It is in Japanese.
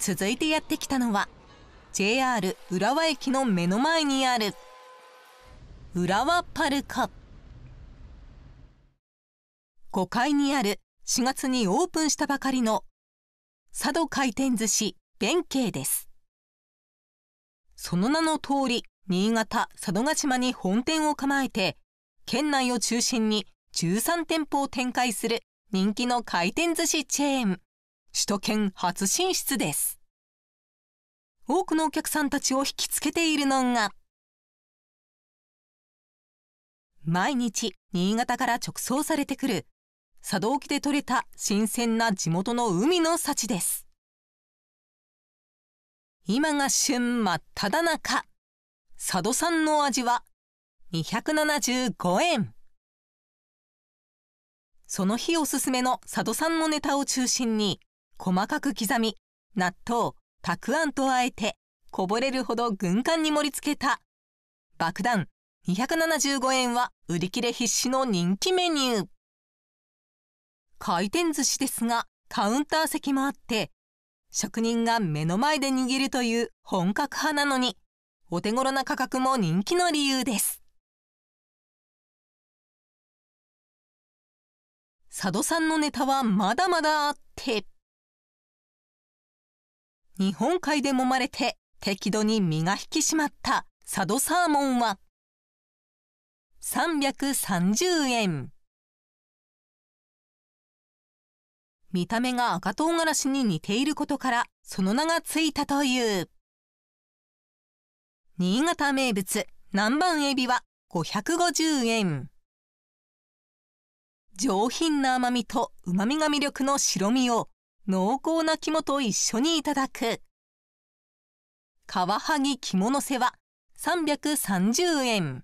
続いてやってきたのは ＪＲ 浦和駅の目の前にある浦和パルコ。5階にある4月にオープンしたばかりの佐渡回転寿司弁慶です。その名の通り、新潟・佐渡島に本店を構えて、県内を中心に13店舗を展開する人気の回転寿司チェーン。首都圏初進出です多くのお客さんたちを引きつけているのが毎日新潟から直送されてくる佐渡沖でとれた新鮮な地元の海の幸です今が旬真っ只中佐渡産の味は275円その日おすすめの佐渡産のネタを中心に細かく刻み納豆、たくあんとあえてこぼれるほど軍艦に盛り付けた爆弾275円は売り切れ必至の人気メニュー。回転寿司ですがカウンター席もあって職人が目の前で握るという本格派なのにお手頃な価格も人気の理由です。佐渡さんのネタはまだまだあって。日本海でもまれて適度に身が引き締まった佐渡サーモンは330円。見た目が赤唐辛子に似ていることからその名がついたという。新潟名物南蛮エビは550円。上品な甘みと旨みが魅力の白身を濃厚な肝と一緒にいただくカワハギ肝のせは330円。